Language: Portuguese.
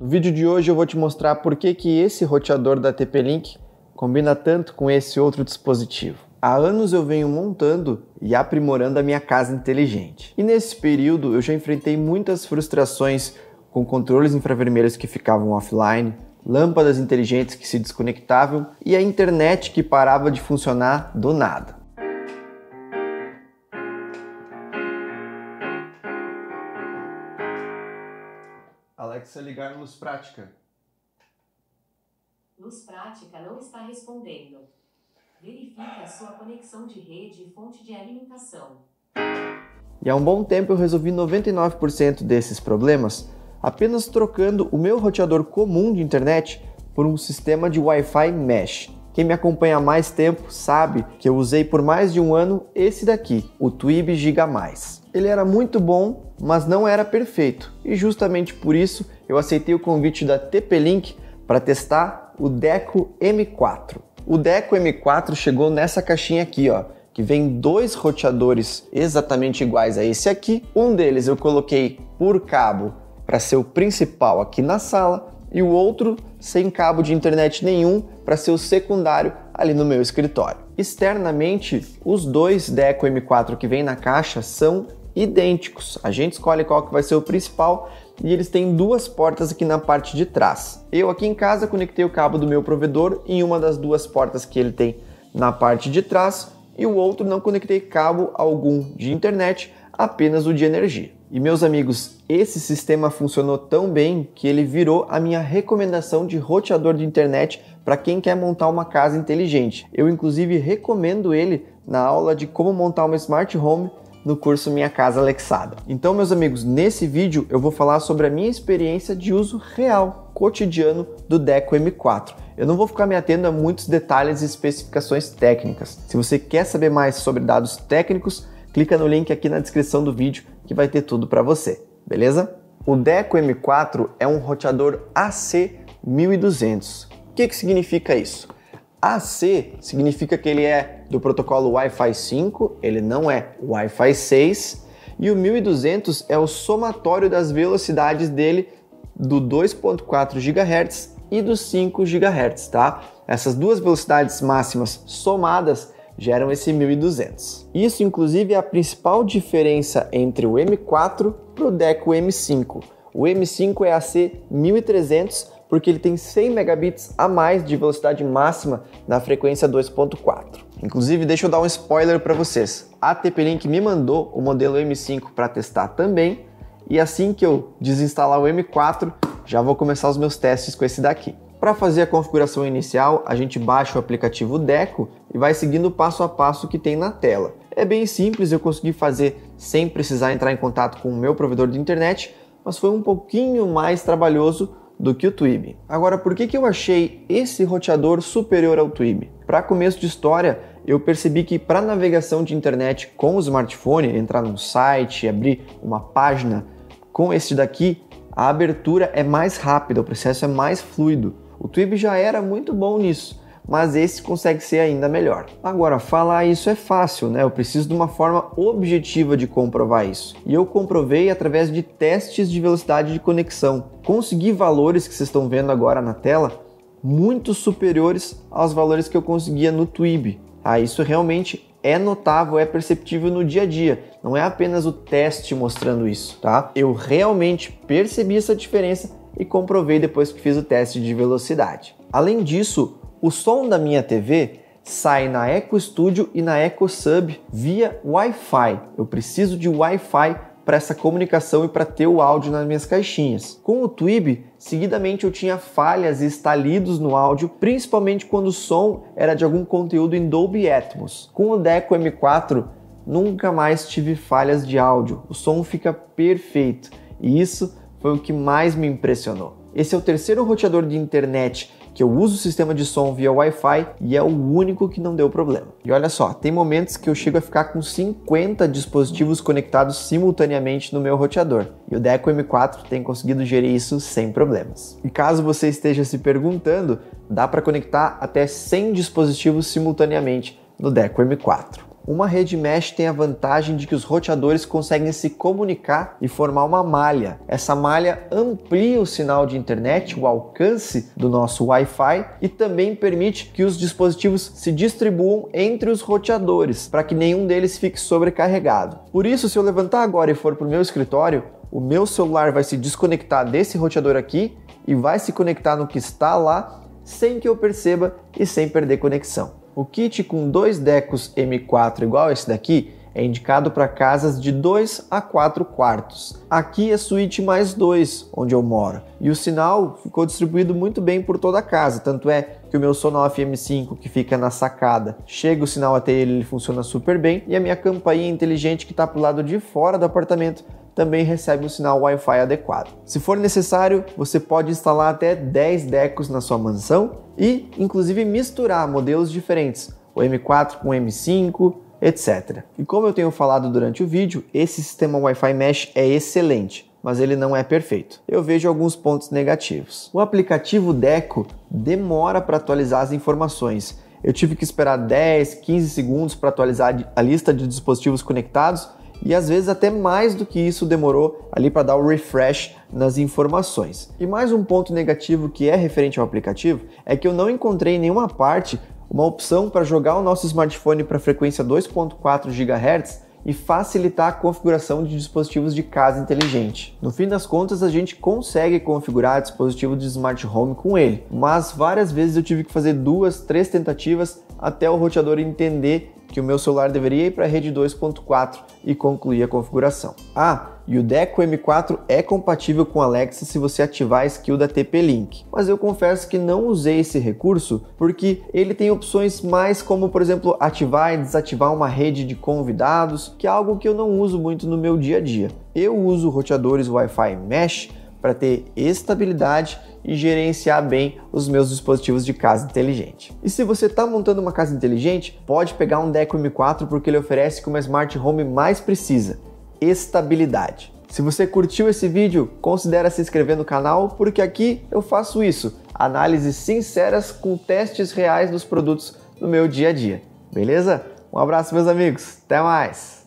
No vídeo de hoje eu vou te mostrar por que, que esse roteador da TP-Link combina tanto com esse outro dispositivo. Há anos eu venho montando e aprimorando a minha casa inteligente. E nesse período eu já enfrentei muitas frustrações com controles infravermelhos que ficavam offline, lâmpadas inteligentes que se desconectavam e a internet que parava de funcionar do nada. Alexa, ligar luz prática. Luz prática não está respondendo. Verifique a sua conexão de rede e fonte de alimentação. E há um bom tempo eu resolvi 99% desses problemas apenas trocando o meu roteador comum de internet por um sistema de Wi-Fi Mesh. Quem me acompanha há mais tempo sabe que eu usei por mais de um ano esse daqui, o Twib Giga+ ele era muito bom, mas não era perfeito. E justamente por isso eu aceitei o convite da TP-Link para testar o Deco M4. O Deco M4 chegou nessa caixinha aqui, ó, que vem dois roteadores exatamente iguais a esse aqui. Um deles eu coloquei por cabo para ser o principal aqui na sala e o outro sem cabo de internet nenhum para ser o secundário ali no meu escritório. Externamente, os dois Deco M4 que vem na caixa são idênticos. A gente escolhe qual que vai ser o principal e eles têm duas portas aqui na parte de trás. Eu aqui em casa conectei o cabo do meu provedor em uma das duas portas que ele tem na parte de trás e o outro não conectei cabo algum de internet, apenas o de energia. E meus amigos, esse sistema funcionou tão bem que ele virou a minha recomendação de roteador de internet para quem quer montar uma casa inteligente. Eu inclusive recomendo ele na aula de como montar uma smart home no curso Minha Casa Alexada. Então, meus amigos, nesse vídeo eu vou falar sobre a minha experiência de uso real, cotidiano do Deco M4. Eu não vou ficar me atendo a muitos detalhes e especificações técnicas. Se você quer saber mais sobre dados técnicos, clica no link aqui na descrição do vídeo que vai ter tudo para você, beleza? O Deco M4 é um roteador AC 1200. O que, que significa isso? AC significa que ele é do protocolo Wi-Fi 5, ele não é Wi-Fi 6, e o 1200 é o somatório das velocidades dele do 2.4 GHz e do 5 GHz, tá? Essas duas velocidades máximas somadas geram esse 1200. Isso, inclusive, é a principal diferença entre o M4 pro o DECO M5. O M5 é AC 1300 porque ele tem 100 megabits a mais de velocidade máxima na frequência 2.4. Inclusive, deixa eu dar um spoiler para vocês. A TP-Link me mandou o modelo M5 para testar também, e assim que eu desinstalar o M4, já vou começar os meus testes com esse daqui. Para fazer a configuração inicial, a gente baixa o aplicativo Deco e vai seguindo o passo a passo que tem na tela. É bem simples, eu consegui fazer sem precisar entrar em contato com o meu provedor de internet, mas foi um pouquinho mais trabalhoso do que o Twib. Agora, por que, que eu achei esse roteador superior ao Twib? Para começo de história, eu percebi que para navegação de internet com o smartphone, entrar num site, abrir uma página, com esse daqui, a abertura é mais rápida, o processo é mais fluido. O Twib já era muito bom nisso, mas esse consegue ser ainda melhor. Agora, falar isso é fácil, né? Eu preciso de uma forma objetiva de comprovar isso. E eu comprovei através de testes de velocidade de conexão. Consegui valores que vocês estão vendo agora na tela muito superiores aos valores que eu conseguia no Twib. Ah, Isso realmente é notável, é perceptível no dia a dia. Não é apenas o teste mostrando isso, tá? Eu realmente percebi essa diferença e comprovei depois que fiz o teste de velocidade. Além disso, o som da minha TV sai na Eco Studio e na Eco Sub via Wi-Fi. Eu preciso de Wi-Fi para essa comunicação e para ter o áudio nas minhas caixinhas. Com o Twib, seguidamente eu tinha falhas e estalidos no áudio, principalmente quando o som era de algum conteúdo em Dolby Atmos. Com o Deco M4, nunca mais tive falhas de áudio. O som fica perfeito e isso foi o que mais me impressionou. Esse é o terceiro roteador de internet que eu uso o sistema de som via Wi-Fi e é o único que não deu problema. E olha só, tem momentos que eu chego a ficar com 50 dispositivos conectados simultaneamente no meu roteador, e o Deco M4 tem conseguido gerir isso sem problemas. E caso você esteja se perguntando, dá para conectar até 100 dispositivos simultaneamente no Deco M4. Uma rede mesh tem a vantagem de que os roteadores conseguem se comunicar e formar uma malha. Essa malha amplia o sinal de internet, o alcance do nosso Wi-Fi e também permite que os dispositivos se distribuam entre os roteadores, para que nenhum deles fique sobrecarregado. Por isso, se eu levantar agora e for para o meu escritório, o meu celular vai se desconectar desse roteador aqui e vai se conectar no que está lá sem que eu perceba e sem perder conexão. O kit com dois decos M4 igual esse daqui é indicado para casas de 2 a 4 quartos. Aqui é suíte mais 2, onde eu moro. E o sinal ficou distribuído muito bem por toda a casa, tanto é que o meu Sonoff M5, que fica na sacada, chega o sinal até ele, ele funciona super bem, e a minha campainha inteligente que está para o lado de fora do apartamento também recebe um sinal Wi-Fi adequado. Se for necessário, você pode instalar até 10 decos na sua mansão e, inclusive, misturar modelos diferentes, o M4 com o M5, etc. E como eu tenho falado durante o vídeo, esse sistema Wi-Fi Mesh é excelente, mas ele não é perfeito. Eu vejo alguns pontos negativos. O aplicativo Deco demora para atualizar as informações. Eu tive que esperar 10, 15 segundos para atualizar a lista de dispositivos conectados e às vezes até mais do que isso demorou ali para dar o refresh nas informações. E mais um ponto negativo que é referente ao aplicativo é que eu não encontrei em nenhuma parte uma opção para jogar o nosso smartphone para frequência 2.4 GHz e facilitar a configuração de dispositivos de casa inteligente. No fim das contas, a gente consegue configurar dispositivo de smart home com ele, mas várias vezes eu tive que fazer duas, três tentativas até o roteador entender que o meu celular deveria ir para a rede 2.4 e concluir a configuração. Ah, e o Deco M4 é compatível com Alexa se você ativar a skill da TP-Link, mas eu confesso que não usei esse recurso porque ele tem opções mais como, por exemplo, ativar e desativar uma rede de convidados, que é algo que eu não uso muito no meu dia a dia. Eu uso roteadores Wi-Fi Mesh, para ter estabilidade e gerenciar bem os meus dispositivos de casa inteligente. E se você está montando uma casa inteligente, pode pegar um Deco M4 porque ele oferece o que uma smart home mais precisa: estabilidade. Se você curtiu esse vídeo, considere se inscrever no canal porque aqui eu faço isso, análises sinceras com testes reais dos produtos no meu dia a dia. Beleza? Um abraço meus amigos, até mais.